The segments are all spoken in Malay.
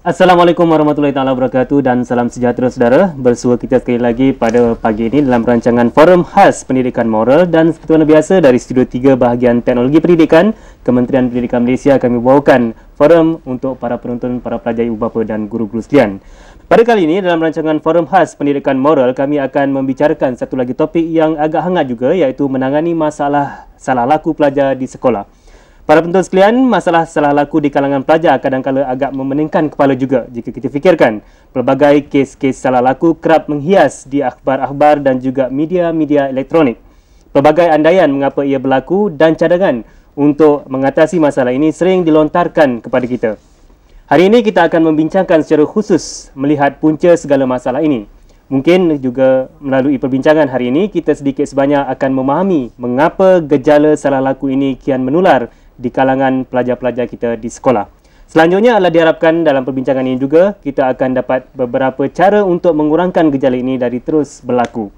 Assalamualaikum warahmatullahi taala wabarakatuh dan salam sejahtera saudara. Bersua kita sekali lagi pada pagi ini dalam rancangan forum khas pendidikan moral dan seperti mana biasa dari studio 3 bahagian teknologi pendidikan Kementerian Pendidikan Malaysia kami bawakan forum untuk para penonton, para pelajar ibu bapa dan guru-guru sekalian. Pada kali ini dalam rancangan forum khas pendidikan moral kami akan membicarakan satu lagi topik yang agak hangat juga iaitu menangani masalah salah laku pelajar di sekolah. Para penonton sekalian, masalah salah laku di kalangan pelajar kadang kadangkala agak memeningkan kepala juga jika kita fikirkan. Pelbagai kes-kes salah laku kerap menghias di akhbar-akhbar dan juga media-media elektronik. Pelbagai andaian mengapa ia berlaku dan cadangan untuk mengatasi masalah ini sering dilontarkan kepada kita. Hari ini kita akan membincangkan secara khusus melihat punca segala masalah ini. Mungkin juga melalui perbincangan hari ini, kita sedikit sebanyak akan memahami mengapa gejala salah laku ini kian menular di kalangan pelajar-pelajar kita di sekolah. Selanjutnya adalah diharapkan dalam perbincangan ini juga kita akan dapat beberapa cara untuk mengurangkan gejala ini dari terus berlaku.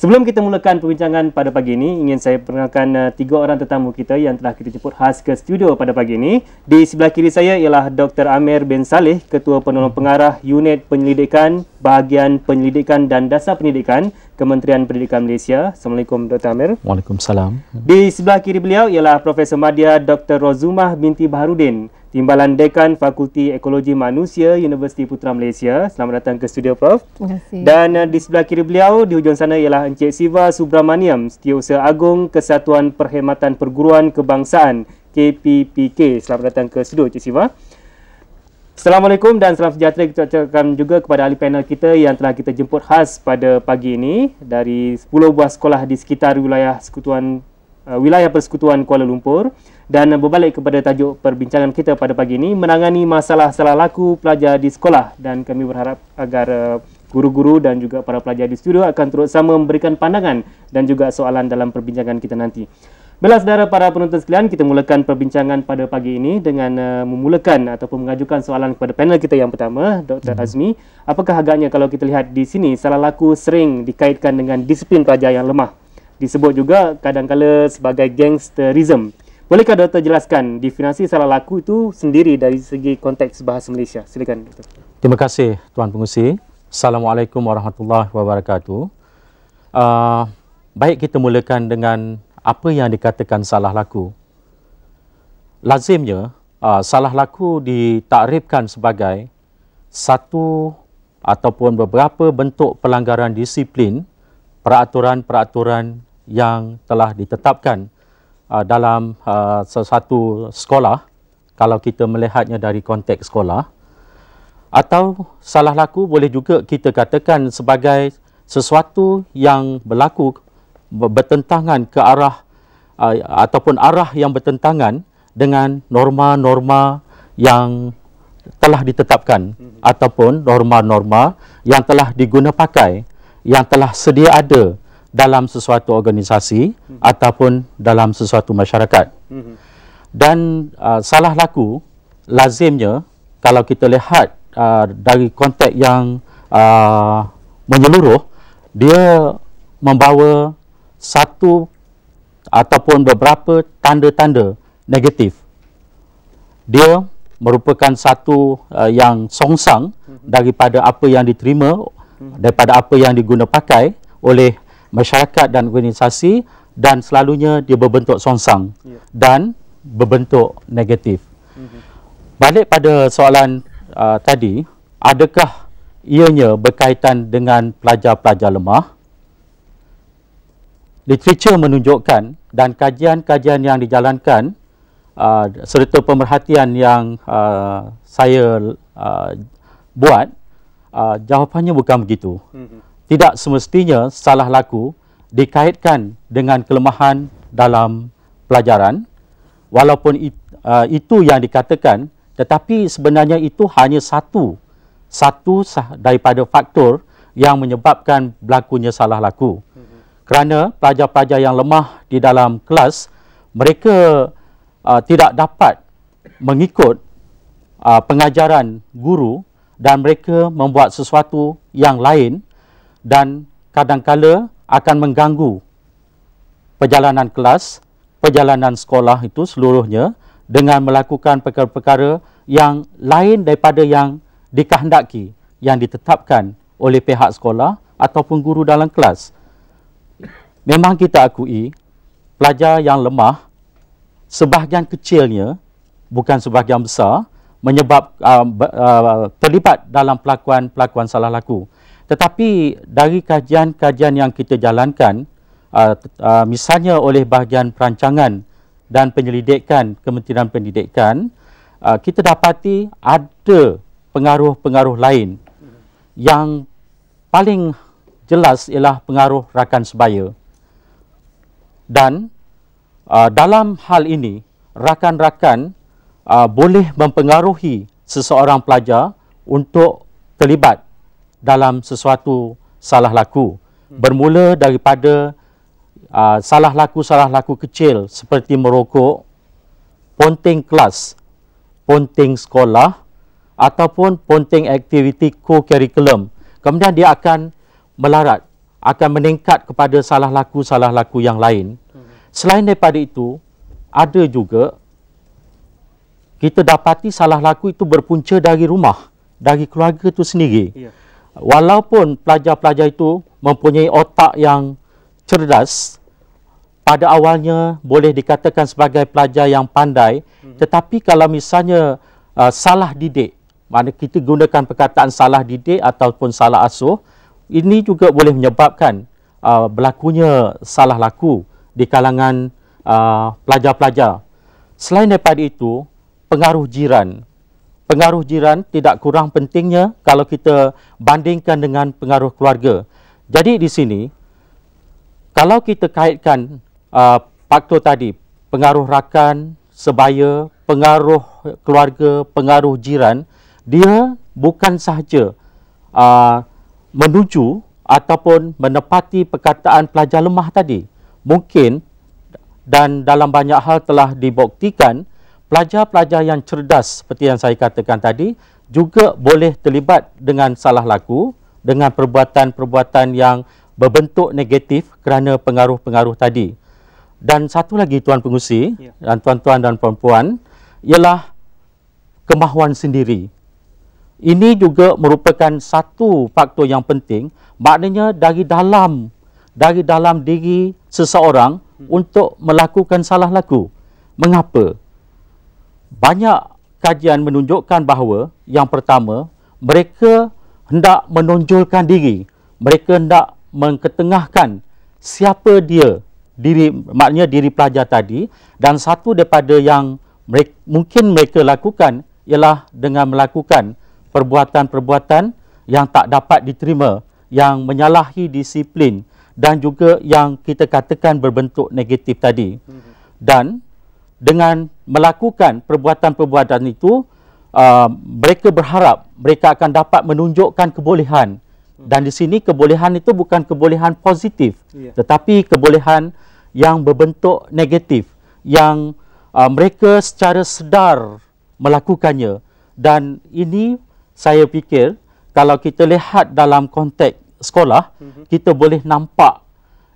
Sebelum kita mulakan perbincangan pada pagi ini, ingin saya perkenalkan uh, tiga orang tetamu kita yang telah kita jemput khas ke studio pada pagi ini. Di sebelah kiri saya ialah Dr. Amir bin Saleh, Ketua Penolong Pengarah Unit Penyelidikan Bahagian Penyelidikan dan Dasar penyelidikan Kementerian Pendidikan Malaysia. Assalamualaikum Dr. Amir. Waalaikumsalam. Di sebelah kiri beliau ialah Profesor Madya Dr. Rozumah binti Baharudin, Timbalan Dekan Fakulti Ekologi Manusia Universiti Putra Malaysia. Selamat datang ke studio Prof. Terima kasih. Dan uh, di sebelah kiri beliau di hujung sana ialah Encik Siva Subramaniam, Setiausaha Agung Kesatuan Perkhidmatan Perguruan Kebangsaan KPPK. Selamat datang ke studio Encik Siva. Assalamualaikum dan salam sejahtera kita ucapkan juga kepada ahli panel kita yang telah kita jemput khas pada pagi ini dari 10 buah sekolah di sekitar wilayah sekutuan uh, wilayah persekutuan Kuala Lumpur. Dan berbalik kepada tajuk perbincangan kita pada pagi ini menangani masalah salah laku pelajar di sekolah dan kami berharap agar eh, guru-guru dan juga para pelajar di studio akan turut sama memberikan pandangan dan juga soalan dalam perbincangan kita nanti. Bila saudara para penonton sekalian, kita mulakan perbincangan pada pagi ini dengan uh, memulakan ataupun mengajukan soalan kepada panel kita yang pertama, Dr. Hmm. Azmi. Apakah agaknya kalau kita lihat di sini, salah laku sering dikaitkan dengan disiplin pelajar yang lemah. Disebut juga kadang kadangkala sebagai gangsterism. Bolehkah Doktor jelaskan definisi salah laku itu sendiri dari segi konteks bahasa Malaysia? Silakan Doktor. Terima kasih Tuan Pengusi. Assalamualaikum warahmatullahi wabarakatuh. Uh, baik kita mulakan dengan apa yang dikatakan salah laku. Lazimnya, uh, salah laku ditakrifkan sebagai satu ataupun beberapa bentuk pelanggaran disiplin peraturan-peraturan yang telah ditetapkan uh, dalam uh, sesuatu sekolah kalau kita melihatnya dari konteks sekolah atau salah laku boleh juga kita katakan sebagai sesuatu yang berlaku bertentangan ke arah uh, ataupun arah yang bertentangan dengan norma-norma yang telah ditetapkan hmm. ataupun norma-norma yang telah digunapakai yang telah sedia ada dalam sesuatu organisasi hmm. ataupun dalam sesuatu masyarakat. Hmm. Dan uh, salah laku lazimnya kalau kita lihat uh, dari konteks yang uh, menyeluruh dia membawa satu ataupun beberapa tanda-tanda negatif. Dia merupakan satu uh, yang songsang daripada apa yang diterima daripada apa yang diguna pakai oleh masyarakat dan organisasi dan selalunya dia berbentuk sonsang yeah. dan berbentuk negatif. Mm-hmm. Balik pada soalan uh, tadi, adakah ianya berkaitan dengan pelajar-pelajar lemah? Literature menunjukkan dan kajian-kajian yang dijalankan uh, serta pemerhatian yang uh, saya uh, buat uh, jawapannya bukan begitu. Mm-hmm tidak semestinya salah laku dikaitkan dengan kelemahan dalam pelajaran walaupun uh, itu yang dikatakan tetapi sebenarnya itu hanya satu satu daripada faktor yang menyebabkan berlakunya salah laku kerana pelajar-pelajar yang lemah di dalam kelas mereka uh, tidak dapat mengikut uh, pengajaran guru dan mereka membuat sesuatu yang lain dan kadangkala akan mengganggu perjalanan kelas, perjalanan sekolah itu seluruhnya dengan melakukan perkara-perkara yang lain daripada yang dikehendaki, yang ditetapkan oleh pihak sekolah ataupun guru dalam kelas. Memang kita akui pelajar yang lemah sebahagian kecilnya bukan sebahagian besar menyebab uh, uh, terlibat dalam pelakuan-pelakuan salah laku. Tetapi dari kajian-kajian yang kita jalankan, uh, uh, misalnya oleh bahagian perancangan dan penyelidikan Kementerian Pendidikan, uh, kita dapati ada pengaruh-pengaruh lain yang paling jelas ialah pengaruh rakan sebaya. Dan uh, dalam hal ini, rakan-rakan uh, boleh mempengaruhi seseorang pelajar untuk terlibat dalam sesuatu salah laku. Bermula daripada uh, salah laku-salah laku kecil seperti merokok, ponting kelas, ponting sekolah ataupun ponting aktiviti co-curriculum. Kemudian dia akan melarat, akan meningkat kepada salah laku-salah laku yang lain. Selain daripada itu, ada juga kita dapati salah laku itu berpunca dari rumah, dari keluarga itu sendiri. Yeah walaupun pelajar-pelajar itu mempunyai otak yang cerdas pada awalnya boleh dikatakan sebagai pelajar yang pandai hmm. tetapi kalau misalnya uh, salah didik mana kita gunakan perkataan salah didik ataupun salah asuh ini juga boleh menyebabkan uh, berlakunya salah laku di kalangan uh, pelajar-pelajar selain daripada itu pengaruh jiran pengaruh jiran tidak kurang pentingnya kalau kita bandingkan dengan pengaruh keluarga. Jadi di sini, kalau kita kaitkan uh, faktor tadi, pengaruh rakan, sebaya, pengaruh keluarga, pengaruh jiran, dia bukan sahaja uh, menuju ataupun menepati perkataan pelajar lemah tadi. Mungkin dan dalam banyak hal telah dibuktikan pelajar-pelajar yang cerdas seperti yang saya katakan tadi juga boleh terlibat dengan salah laku dengan perbuatan-perbuatan yang berbentuk negatif kerana pengaruh-pengaruh tadi. Dan satu lagi tuan pengusi ya. dan tuan-tuan dan puan-puan ialah kemahuan sendiri. Ini juga merupakan satu faktor yang penting, maknanya dari dalam dari dalam diri seseorang hmm. untuk melakukan salah laku. Mengapa? banyak kajian menunjukkan bahawa yang pertama mereka hendak menonjolkan diri mereka hendak mengketengahkan siapa dia diri maknanya diri pelajar tadi dan satu daripada yang mereka, mungkin mereka lakukan ialah dengan melakukan perbuatan-perbuatan yang tak dapat diterima yang menyalahi disiplin dan juga yang kita katakan berbentuk negatif tadi hmm. dan dengan melakukan perbuatan-perbuatan itu uh, mereka berharap mereka akan dapat menunjukkan kebolehan dan di sini kebolehan itu bukan kebolehan positif ya. tetapi kebolehan yang berbentuk negatif yang uh, mereka secara sedar melakukannya dan ini saya fikir kalau kita lihat dalam konteks sekolah mhm. kita boleh nampak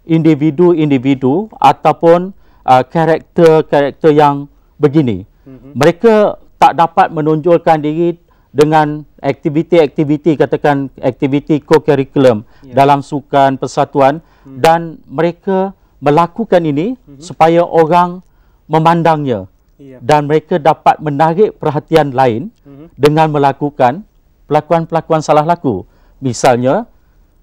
individu-individu ataupun karakter-karakter uh, yang begini. Mm-hmm. Mereka tak dapat menonjolkan diri dengan aktiviti-aktiviti katakan aktiviti co-curriculum yeah. dalam sukan persatuan mm. dan mereka melakukan ini mm-hmm. supaya orang memandangnya yeah. dan mereka dapat menarik perhatian lain mm-hmm. dengan melakukan pelakuan-pelakuan salah laku. Misalnya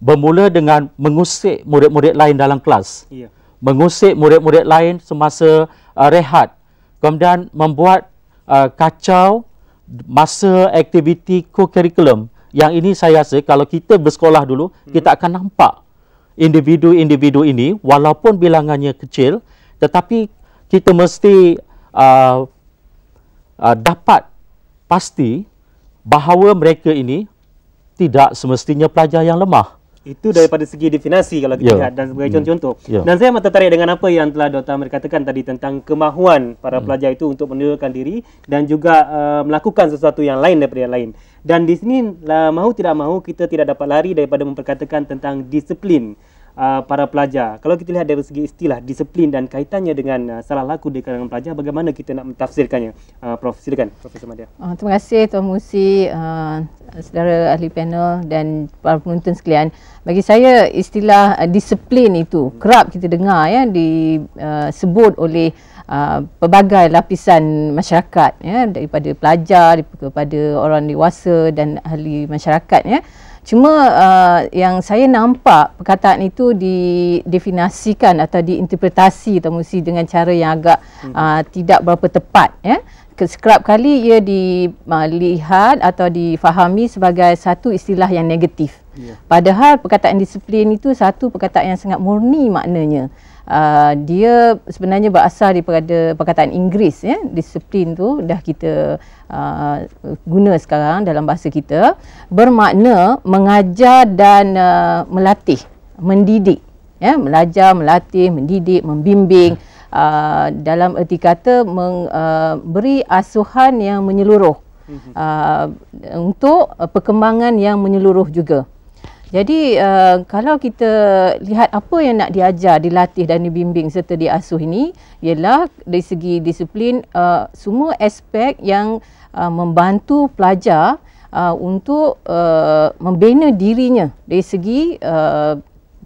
bermula dengan mengusik murid-murid lain dalam kelas. Yeah mengusik murid-murid lain semasa uh, rehat kemudian membuat uh, kacau masa aktiviti co-curriculum yang ini saya rasa kalau kita bersekolah dulu hmm. kita akan nampak individu-individu ini walaupun bilangannya kecil tetapi kita mesti uh, uh, dapat pasti bahawa mereka ini tidak semestinya pelajar yang lemah. Itu daripada segi definasi kalau kita yeah. lihat dan sebagai hmm. contoh-contoh. Yeah. Yeah. Dan saya amat tertarik dengan apa yang telah Dr. Amir katakan tadi tentang kemahuan para mm. pelajar itu untuk menunjukkan diri dan juga uh, melakukan sesuatu yang lain daripada yang lain. Dan di sini lah, mahu tidak mahu kita tidak dapat lari daripada memperkatakan tentang disiplin. Uh, para pelajar. Kalau kita lihat dari segi istilah disiplin dan kaitannya dengan uh, salah laku di kalangan pelajar, bagaimana kita nak mentafsirkannya? Uh, Prof, silakan Profesor Madia. Uh, terima kasih Tuan Musi, uh, saudara ahli panel dan para penonton sekalian. Bagi saya istilah uh, disiplin itu hmm. kerap kita dengar ya disebut uh, oleh Uh, pelbagai lapisan masyarakat ya daripada pelajar kepada orang dewasa dan ahli masyarakat ya uh, Cuma uh, yang saya nampak perkataan itu didefinasikan atau diinterpretasi atau mesti dengan cara yang agak hmm. uh, tidak berapa tepat ya. Sekerap kali ia dilihat uh, atau difahami sebagai satu istilah yang negatif. Yeah. Padahal perkataan disiplin itu satu perkataan yang sangat murni maknanya uh, dia sebenarnya berasal daripada perkataan Inggeris ya disiplin tu dah kita uh, guna sekarang dalam bahasa kita bermakna mengajar dan uh, melatih mendidik ya belajar melatih mendidik membimbing uh, dalam erti kata memberi uh, asuhan yang menyeluruh mhm. uh, untuk uh, perkembangan yang menyeluruh juga jadi uh, kalau kita lihat apa yang nak diajar, dilatih dan dibimbing serta diasuh ini ialah dari segi disiplin uh, semua aspek yang uh, membantu pelajar uh, untuk uh, membina dirinya dari segi uh,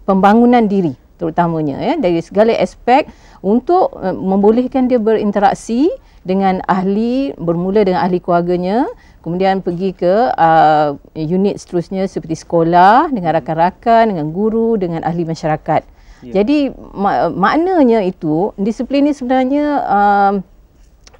pembangunan diri terutamanya ya dari segala aspek untuk uh, membolehkan dia berinteraksi dengan ahli bermula dengan ahli keluarganya kemudian pergi ke uh, unit seterusnya seperti sekolah dengan rakan-rakan dengan guru dengan ahli masyarakat ya. jadi ma- maknanya itu disiplin ini sebenarnya uh,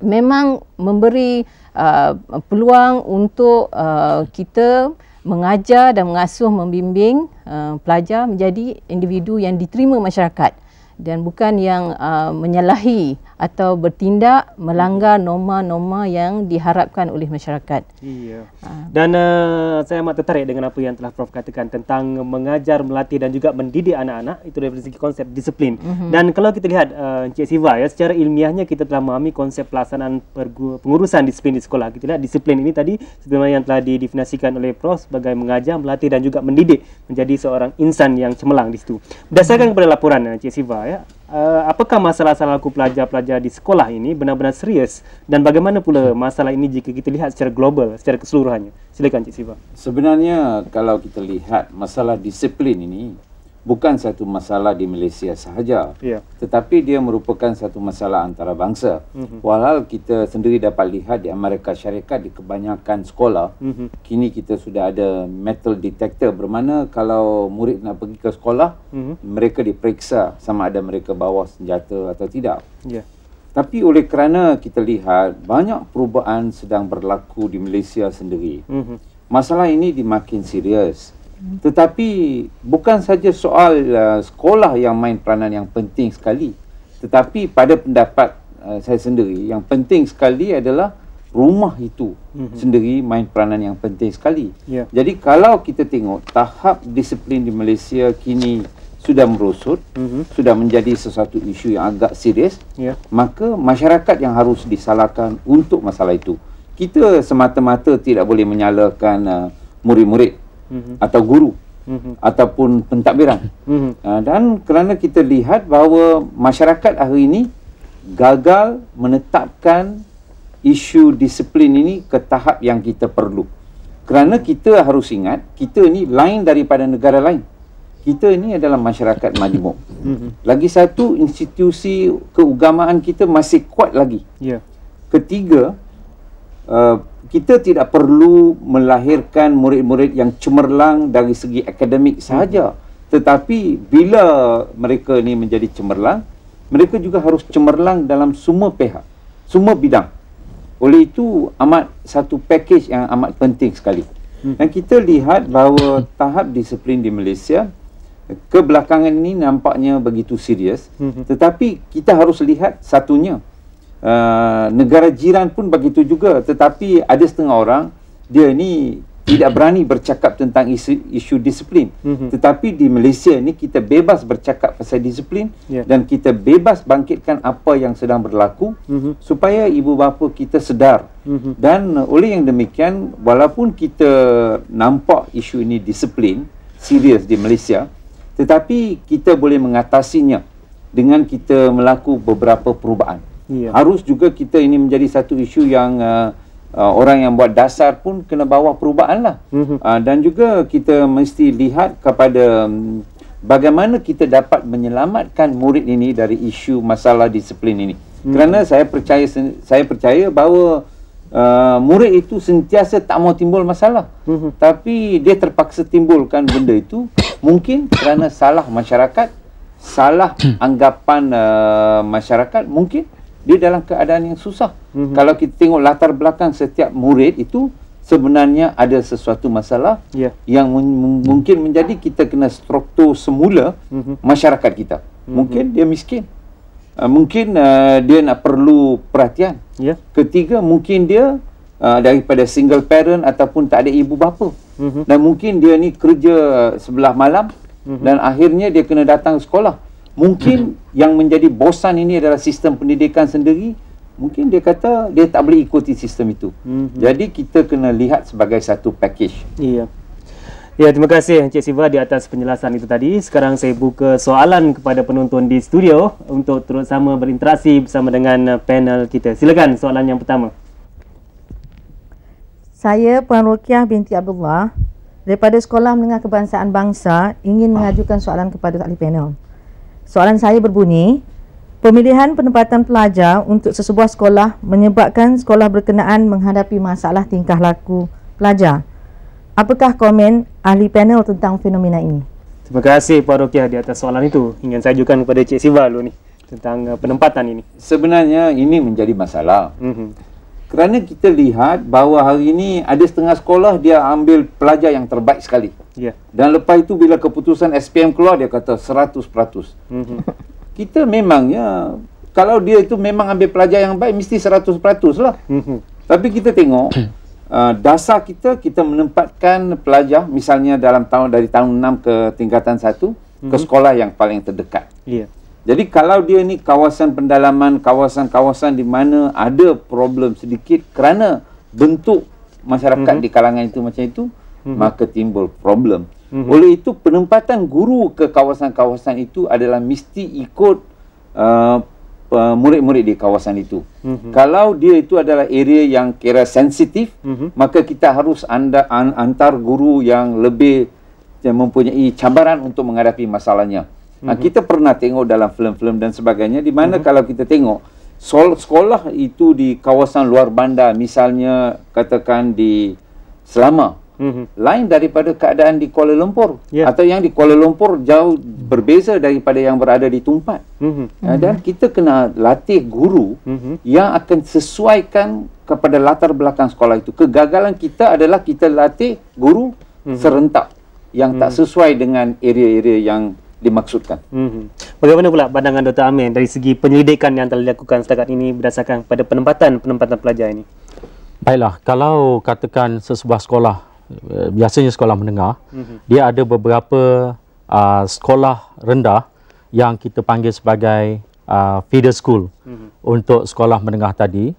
memang memberi uh, peluang untuk uh, kita mengajar dan mengasuh membimbing uh, pelajar menjadi individu yang diterima masyarakat dan bukan yang uh, menyalahi atau bertindak melanggar norma-norma yang diharapkan oleh masyarakat. Iya. Ha. Dan uh, saya amat tertarik dengan apa yang telah Prof katakan tentang mengajar, melatih dan juga mendidik anak-anak itu dari segi konsep disiplin. Mm -hmm. Dan kalau kita lihat uh, Encik Siva ya secara ilmiahnya kita telah memahami konsep pelaksanaan pengurusan disiplin di sekolah. Kita lihat disiplin ini tadi sebenarnya yang telah didefinisikan oleh Prof sebagai mengajar, melatih dan juga mendidik menjadi seorang insan yang cemerlang di situ. Berdasarkan mm -hmm. kepada laporan eh, Encik Siva ya uh, apakah masalah-masalah laku pelajar-pelajar di sekolah ini benar-benar serius dan bagaimana pula masalah ini jika kita lihat secara global, secara keseluruhannya? Silakan Cik Siva. Sebenarnya kalau kita lihat masalah disiplin ini bukan satu masalah di Malaysia sahaja yeah. tetapi dia merupakan satu masalah antarabangsa mm-hmm. walau kita sendiri dapat lihat di Amerika Syarikat di kebanyakan sekolah mm-hmm. kini kita sudah ada metal detector bermana kalau murid nak pergi ke sekolah mm-hmm. mereka diperiksa sama ada mereka bawa senjata atau tidak yeah. tapi oleh kerana kita lihat banyak perubahan sedang berlaku di Malaysia sendiri mm-hmm. masalah ini dimakin serius tetapi bukan saja soal uh, sekolah yang main peranan yang penting sekali. Tetapi pada pendapat uh, saya sendiri yang penting sekali adalah rumah itu mm-hmm. sendiri main peranan yang penting sekali. Yeah. Jadi kalau kita tengok tahap disiplin di Malaysia kini sudah merosot, mm-hmm. sudah menjadi sesuatu isu yang agak serius, yeah. maka masyarakat yang harus disalahkan untuk masalah itu. Kita semata-mata tidak boleh menyalahkan uh, murid-murid hmm atau guru mm-hmm. ataupun pentadbiran mm-hmm. uh, dan kerana kita lihat bahawa masyarakat hari ini gagal menetapkan isu disiplin ini ke tahap yang kita perlu kerana kita harus ingat kita ini lain daripada negara lain kita ini adalah masyarakat majmuk mhm. lagi satu institusi keugamaan kita masih kuat lagi yeah. ketiga uh, kita tidak perlu melahirkan murid-murid yang cemerlang dari segi akademik sahaja. Tetapi bila mereka ini menjadi cemerlang, mereka juga harus cemerlang dalam semua pihak, semua bidang. Oleh itu, amat satu pakej yang amat penting sekali. Hmm. Dan kita lihat bahawa tahap disiplin di Malaysia kebelakangan ini nampaknya begitu serius. Hmm. Tetapi kita harus lihat satunya, uh, negara jiran pun begitu juga tetapi ada setengah orang dia ni tidak berani bercakap tentang isu, isu disiplin mm-hmm. tetapi di Malaysia ni kita bebas bercakap pasal disiplin yeah. dan kita bebas bangkitkan apa yang sedang berlaku mm-hmm. supaya ibu bapa kita sedar mm-hmm. dan oleh yang demikian walaupun kita nampak isu ini disiplin serius di Malaysia tetapi kita boleh mengatasinya dengan kita melakukan beberapa perubahan Yeah. Harus juga kita ini menjadi satu isu yang uh, uh, orang yang buat dasar pun kena bawa perubahan lah. Mm-hmm. Uh, dan juga kita mesti lihat kepada um, bagaimana kita dapat menyelamatkan murid ini dari isu masalah disiplin ini. Mm-hmm. Kerana saya percaya saya percaya bahawa Uh, murid itu sentiasa tak mau timbul masalah mm-hmm. tapi dia terpaksa timbulkan benda itu mungkin kerana salah masyarakat salah anggapan uh, masyarakat mungkin dia dalam keadaan yang susah. Mm-hmm. Kalau kita tengok latar belakang setiap murid itu sebenarnya ada sesuatu masalah yeah. yang mungkin menjadi kita kena struktur semula mm-hmm. masyarakat kita. Mm-hmm. Mungkin dia miskin. Uh, mungkin uh, dia nak perlu perhatian. Yeah. Ketiga, mungkin dia uh, daripada single parent ataupun tak ada ibu bapa. Mm-hmm. Dan mungkin dia ni kerja sebelah malam mm-hmm. dan akhirnya dia kena datang sekolah mungkin hmm. yang menjadi bosan ini adalah sistem pendidikan sendiri mungkin dia kata dia tak boleh ikuti sistem itu hmm. jadi kita kena lihat sebagai satu package iya Ya, terima kasih Encik Siva di atas penjelasan itu tadi. Sekarang saya buka soalan kepada penonton di studio untuk terus sama berinteraksi bersama dengan uh, panel kita. Silakan soalan yang pertama. Saya Puan Rukiah binti Abdullah daripada Sekolah Menengah Kebangsaan Bangsa ingin mengajukan soalan kepada ahli panel. Soalan saya berbunyi, pemilihan penempatan pelajar untuk sesebuah sekolah menyebabkan sekolah berkenaan menghadapi masalah tingkah laku pelajar. Apakah komen ahli panel tentang fenomena ini? Terima kasih Puan Rokiah di atas soalan itu. Ingin saya ajukan kepada Cik Siva dulu ni tentang eh, penempatan ini. Sebenarnya ini menjadi masalah. Mm-hmm kerana kita lihat bahawa hari ini ada setengah sekolah dia ambil pelajar yang terbaik sekali. Ya. Dan lepas itu bila keputusan SPM keluar dia kata 100%. Mhm. Kita memangnya kalau dia itu memang ambil pelajar yang baik mesti 100% lah. Mhm. Tapi kita tengok uh, dasar kita kita menempatkan pelajar misalnya dalam tahun dari tahun 6 ke tingkatan 1 ke mhm. sekolah yang paling terdekat. Ya. Jadi kalau dia ni kawasan pendalaman, kawasan-kawasan di mana ada problem sedikit kerana bentuk masyarakat mm-hmm. di kalangan itu macam itu, mm-hmm. maka timbul problem. Mm-hmm. Oleh itu penempatan guru ke kawasan-kawasan itu adalah mesti ikut uh, uh murid-murid di kawasan itu. Mm-hmm. Kalau dia itu adalah area yang kira sensitif, mm-hmm. maka kita harus anda, an, antar guru yang lebih yang mempunyai cabaran untuk menghadapi masalahnya mm-hmm. kita pernah tengok dalam filem-filem dan sebagainya di mana mm-hmm. kalau kita tengok sekolah itu di kawasan luar bandar misalnya katakan di Selama mm-hmm. lain daripada keadaan di Kuala Lumpur yeah. atau yang di Kuala Lumpur jauh berbeza daripada yang berada di Tumpat. Mm-hmm. dan mhm. kita kena latih guru mm-hmm. yang akan sesuaikan kepada latar belakang sekolah itu. Kegagalan kita adalah kita latih guru mm-hmm. serentak yang mm-hmm. tak mhm. sesuai dengan area-area yang dimaksudkan. Hmm. Bagaimana pula pandangan Dr. Amir dari segi penyelidikan yang telah dilakukan setakat ini berdasarkan pada penempatan-penempatan pelajar ini? Baiklah, kalau katakan sebuah sekolah, eh, biasanya sekolah menengah, hmm. dia ada beberapa uh, sekolah rendah yang kita panggil sebagai uh, feeder school hmm. untuk sekolah menengah tadi.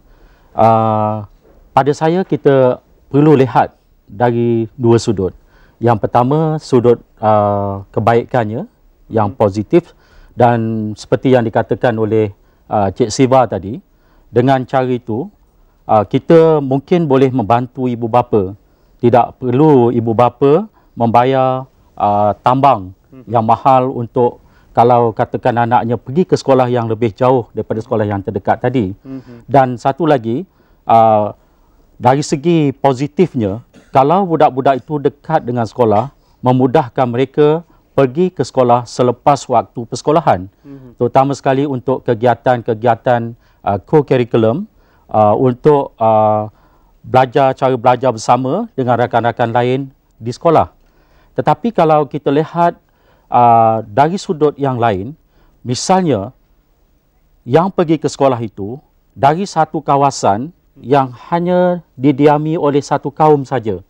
Uh, pada saya, kita perlu lihat dari dua sudut. Yang pertama, sudut uh, kebaikannya yang positif dan seperti yang dikatakan oleh uh, Cik Siva tadi dengan cara itu uh, kita mungkin boleh membantu ibu bapa tidak perlu ibu bapa membayar uh, tambang mhm. yang mahal untuk kalau katakan anaknya pergi ke sekolah yang lebih jauh daripada sekolah yang terdekat tadi mhm. dan satu lagi uh, dari segi positifnya kalau budak-budak itu dekat dengan sekolah memudahkan mereka pergi ke sekolah selepas waktu persekolahan. Mm-hmm. Terutama sekali untuk kegiatan-kegiatan uh, co-curriculum uh, untuk uh, belajar cara belajar bersama dengan rakan-rakan lain di sekolah. Tetapi kalau kita lihat uh, dari sudut yang lain, misalnya yang pergi ke sekolah itu dari satu kawasan hmm. yang hanya didiami oleh satu kaum saja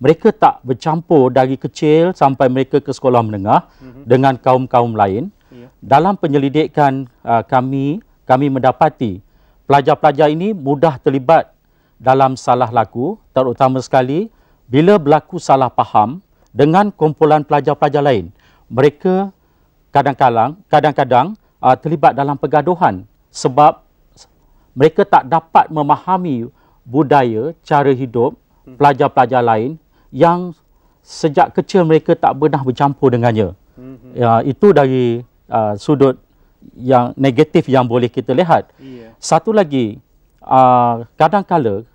mereka tak bercampur dari kecil sampai mereka ke sekolah menengah mm-hmm. dengan kaum-kaum lain. Yeah. Dalam penyelidikan uh, kami, kami mendapati pelajar-pelajar ini mudah terlibat dalam salah laku, terutama sekali bila berlaku salah faham dengan kumpulan pelajar-pelajar lain. Mereka kadang-kadang kadang-kadang uh, terlibat dalam pergaduhan sebab mereka tak dapat memahami budaya, cara hidup mhm. pelajar-pelajar lain yang sejak kecil mereka tak pernah bercampur dengannya. Mhm. Ya, itu dari uh, sudut yang negatif yang boleh kita lihat. Yeah. Satu lagi, uh, kadangkala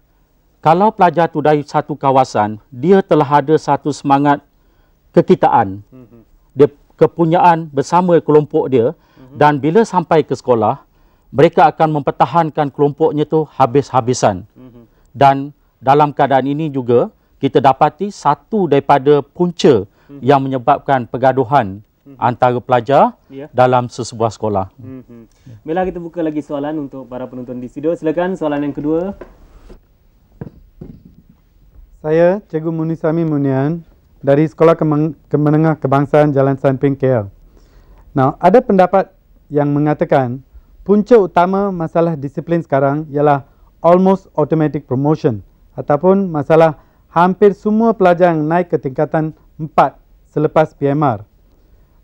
kalau pelajar itu dari satu kawasan, dia telah ada satu semangat kekitaan. Mm-hmm. Dia kepunyaan bersama kelompok dia mm-hmm. dan bila sampai ke sekolah, mereka akan mempertahankan kelompoknya tu habis-habisan. Mm-hmm. Dan dalam keadaan ini juga, kita dapati satu daripada punca hmm. yang menyebabkan pergaduhan hmm. antara pelajar yeah. dalam sesebuah sekolah. Hmm. Bila hmm. kita buka lagi soalan untuk para penonton di studio, silakan soalan yang kedua. Saya Cikgu Munisami Munian dari Sekolah Kemenengah Kebangsaan Jalan Sanping KL. Now, ada pendapat yang mengatakan punca utama masalah disiplin sekarang ialah almost automatic promotion ataupun masalah hampir semua pelajar naik ke tingkatan 4 selepas PMR.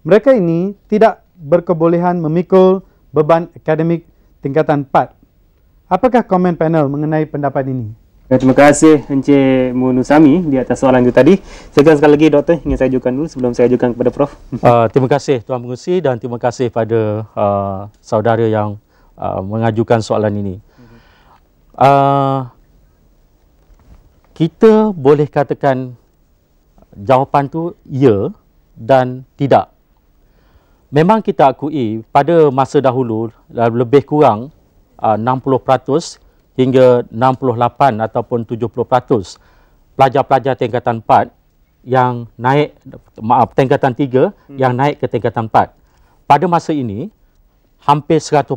Mereka ini tidak berkebolehan memikul beban akademik tingkatan 4. Apakah komen panel mengenai pendapat ini? Ya, terima kasih Encik Munusami di atas soalan itu tadi. Sekian sekali lagi doktor ingin saya ajukan dulu sebelum saya ajukan kepada Prof. Uh, terima kasih Tuan Pengusi dan terima kasih pada uh, saudara yang uh, mengajukan soalan ini. Mhm. Uh, kita boleh katakan jawapan tu ya dan tidak. Memang kita akui pada masa dahulu lah, lebih kurang 60% ah, hingga 68 ataupun 70% pelajar-pelajar tingkatan 4 yang naik maaf tingkatan 3 hmm. yang naik ke tingkatan 4. Pada masa ini hampir 100%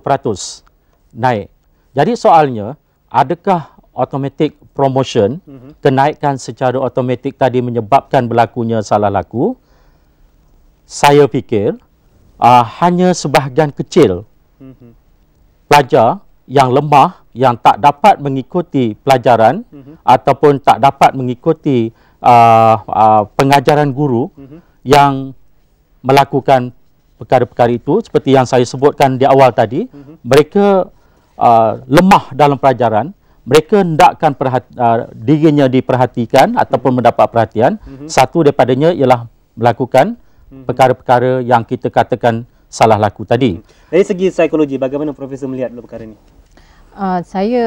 naik. Jadi soalnya adakah automatic promotion hmm kenaikan secara automatik tadi menyebabkan berlakunya salah laku, saya fikir uh, hanya sebahagian kecil mhm. pelajar yang lemah, yang tak dapat mengikuti pelajaran mm-hmm. ataupun tak dapat mengikuti uh, uh, pengajaran guru mm-hmm. yang melakukan perkara-perkara itu seperti yang saya sebutkan di awal tadi, mm-hmm. mereka uh, lemah dalam pelajaran, mereka hendakkan uh, dirinya diperhatikan ataupun mendapat perhatian. hmm Satu daripadanya ialah melakukan mm perkara-perkara yang kita katakan salah laku tadi. Mm-hmm. Dari segi psikologi, bagaimana Profesor melihat dulu perkara ini? Uh, saya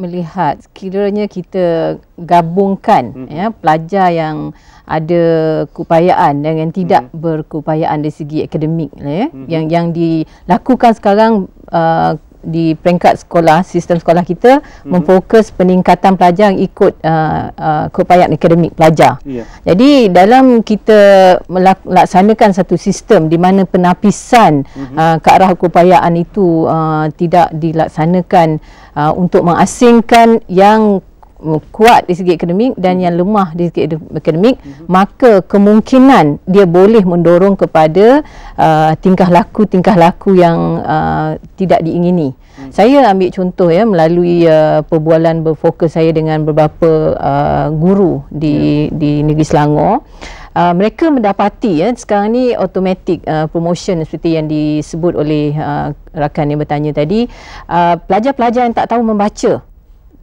melihat kiranya kita gabungkan mm-hmm. ya, pelajar yang ada keupayaan dengan tidak mm-hmm. berkeupayaan dari segi akademik ya, mm-hmm. yang, yang dilakukan sekarang uh, di peringkat sekolah, sistem sekolah kita mm-hmm. memfokus peningkatan pelajar ikut uh, uh, kepayat akademik pelajar. Yeah. Jadi dalam kita melaksanakan satu sistem di mana penapisan mm-hmm. uh, ke arah kepayaan itu uh, tidak dilaksanakan uh, untuk mengasingkan yang Uh, kuat di segi akademik dan yang lemah di segi akademik mhm. maka kemungkinan dia boleh mendorong kepada uh, tingkah laku tingkah laku yang uh, tidak diingini. Hmm. Saya ambil contoh ya melalui hmm. uh, perbualan berfokus saya dengan beberapa uh, guru di ya. di negeri Selangor. Uh, mereka mendapati ya sekarang ni automatic uh, promotion seperti yang disebut oleh uh, rakan yang bertanya tadi uh, pelajar-pelajar yang tak tahu membaca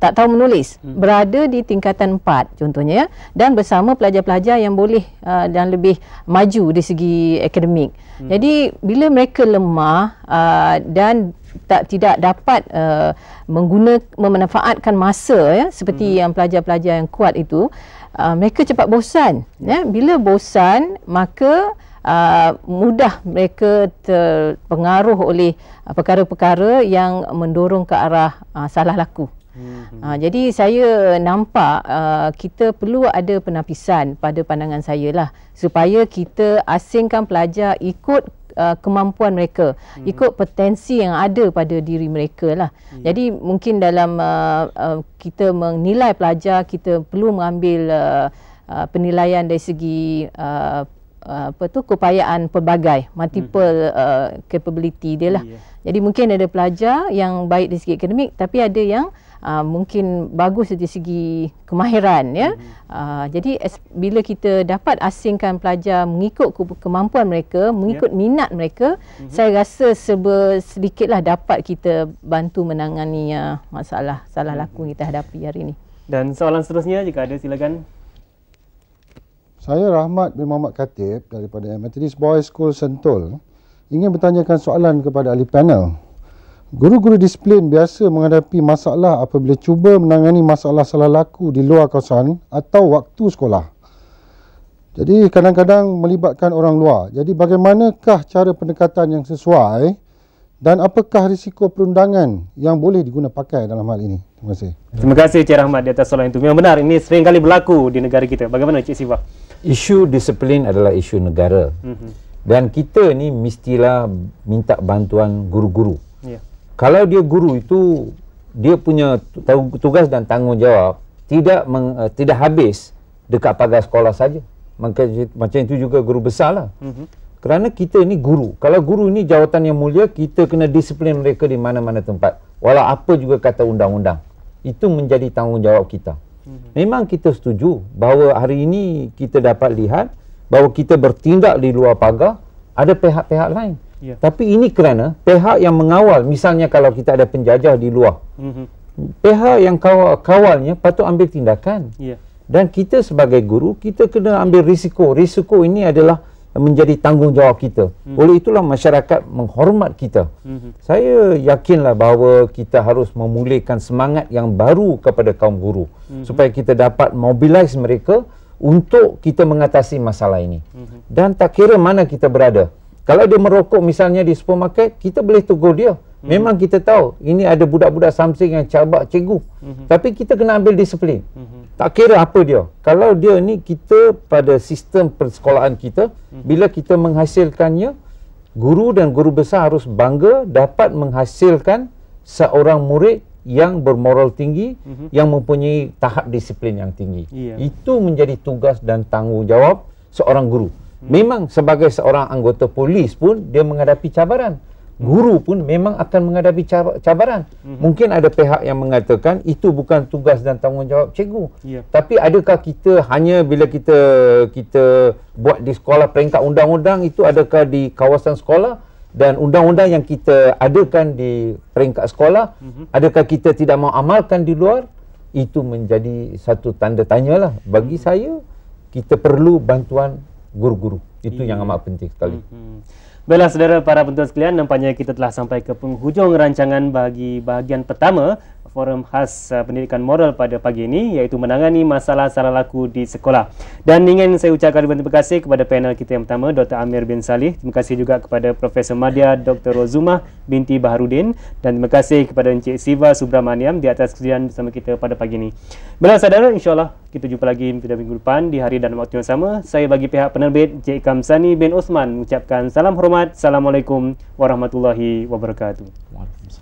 tak tahu menulis hmm. berada di tingkatan 4 contohnya ya dan bersama pelajar-pelajar yang boleh uh, dan lebih maju di segi akademik. Hmm. Jadi bila mereka lemah uh, dan tak tidak dapat uh, menggunakan memanfaatkan masa ya seperti hmm. yang pelajar-pelajar yang kuat itu uh, mereka cepat bosan hmm. ya bila bosan maka Uh, mudah mereka terpengaruh oleh uh, perkara-perkara yang mendorong ke arah uh, salah laku. Uh, jadi saya nampak uh, kita perlu ada penapisan pada pandangan saya lah supaya kita asingkan pelajar ikut Uh, kemampuan mereka hmm. ikut potensi yang ada pada diri mereka lah. Yeah. Mm-hmm. Jadi mungkin dalam uh, uh, kita menilai pelajar kita perlu mengambil uh, uh, penilaian dari segi uh, uh, apa tu keupayaan pelbagai multiple hmm. uh, capability dia lah. Yeah. Jadi mungkin ada pelajar yang baik dari segi akademik tapi ada yang Ah, mungkin bagus dari segi kemahiran ya. Uh, jadi as, bila kita dapat asingkan pelajar mengikut ke- kemampuan mereka, mengikut yeah. minat mereka, mm-hmm. saya rasa serba sedikitlah dapat kita bantu menangani uh, masalah salah laku mm kita hadapi hari ini. Dan soalan seterusnya jika ada silakan. Saya Rahmat bin Muhammad Khatib daripada Methodist Boys School Sentul ingin bertanyakan soalan kepada ahli panel. Guru-guru disiplin biasa menghadapi masalah apabila cuba menangani masalah salah laku di luar kawasan atau waktu sekolah. Jadi kadang-kadang melibatkan orang luar. Jadi bagaimanakah cara pendekatan yang sesuai dan apakah risiko perundangan yang boleh diguna pakai dalam hal ini? Terima kasih. Terima kasih Cik Rahmat di atas soalan itu. Memang benar ini sering kali berlaku di negara kita. Bagaimana Cik Siva? Isu disiplin adalah isu negara. Mm-hmm. Dan kita ni mestilah minta bantuan guru-guru. Ya kalau dia guru itu dia punya tugas dan tanggungjawab tidak meng, uh, tidak habis dekat pagar sekolah saja. maka Macam itu juga guru besar lah. Mm -hmm. Kerana kita ini guru. Kalau guru ini jawatan yang mulia, kita kena disiplin mereka di mana-mana tempat. Walau apa juga kata undang-undang. Itu menjadi tanggungjawab kita. Mm -hmm. Memang kita setuju bahawa hari ini kita dapat lihat bahawa kita bertindak di luar pagar, ada pihak-pihak lain. Yeah. Tapi ini kerana pihak yang mengawal, misalnya kalau kita ada penjajah di luar, mm-hmm. pihak yang kawal, kawalnya patut ambil tindakan. Yeah. Dan kita sebagai guru, kita kena ambil risiko. Risiko ini adalah menjadi tanggungjawab kita. Mm-hmm. Oleh itulah masyarakat menghormat kita. Mm-hmm. Saya yakinlah bahawa kita harus memulihkan semangat yang baru kepada kaum guru. Mm-hmm. Supaya kita dapat mobilize mereka untuk kita mengatasi masalah ini. Mm-hmm. Dan tak kira mana kita berada. Kalau dia merokok misalnya di supermarket, kita boleh tegur dia. Mm-hmm. Memang kita tahu ini ada budak-budak Samsung yang cabak cikgu. Mm-hmm. Tapi kita kena ambil disiplin. Mm-hmm. Tak kira apa dia. Kalau dia ni kita pada sistem persekolahan kita, mm-hmm. bila kita menghasilkannya, guru dan guru besar harus bangga dapat menghasilkan seorang murid yang bermoral tinggi mm-hmm. yang mempunyai tahap disiplin yang tinggi. Yeah. Itu menjadi tugas dan tanggungjawab seorang guru. Hmm. Memang sebagai seorang anggota polis pun dia menghadapi cabaran. Hmm. Guru pun memang akan menghadapi cabaran. Hmm. Mungkin ada pihak yang mengatakan itu bukan tugas dan tanggungjawab cikgu. Ya. Tapi adakah kita hanya bila kita kita buat di sekolah peringkat undang-undang itu adakah di kawasan sekolah dan undang-undang yang kita adakan di peringkat sekolah adakah kita tidak mau amalkan di luar? Itu menjadi satu tanda tanya lah bagi saya kita perlu bantuan guru-guru. Itu yeah. Hmm. yang amat penting sekali. Mm -hmm. Baiklah saudara para penonton sekalian, nampaknya kita telah sampai ke penghujung rancangan bagi bahagian pertama forum khas uh, pendidikan moral pada pagi ini iaitu menangani masalah salah laku di sekolah. Dan ingin saya ucapkan terima kasih kepada panel kita yang pertama Dr. Amir bin Salih. Terima kasih juga kepada Profesor Madia Dr. Rozumah binti Baharudin dan terima kasih kepada Encik Siva Subramaniam di atas kesediaan bersama kita pada pagi ini. Bila saudara insyaAllah kita jumpa lagi pada minggu depan di hari dan waktu yang sama. Saya bagi pihak penerbit Encik Kamsani bin Osman mengucapkan salam hormat. Assalamualaikum warahmatullahi wabarakatuh.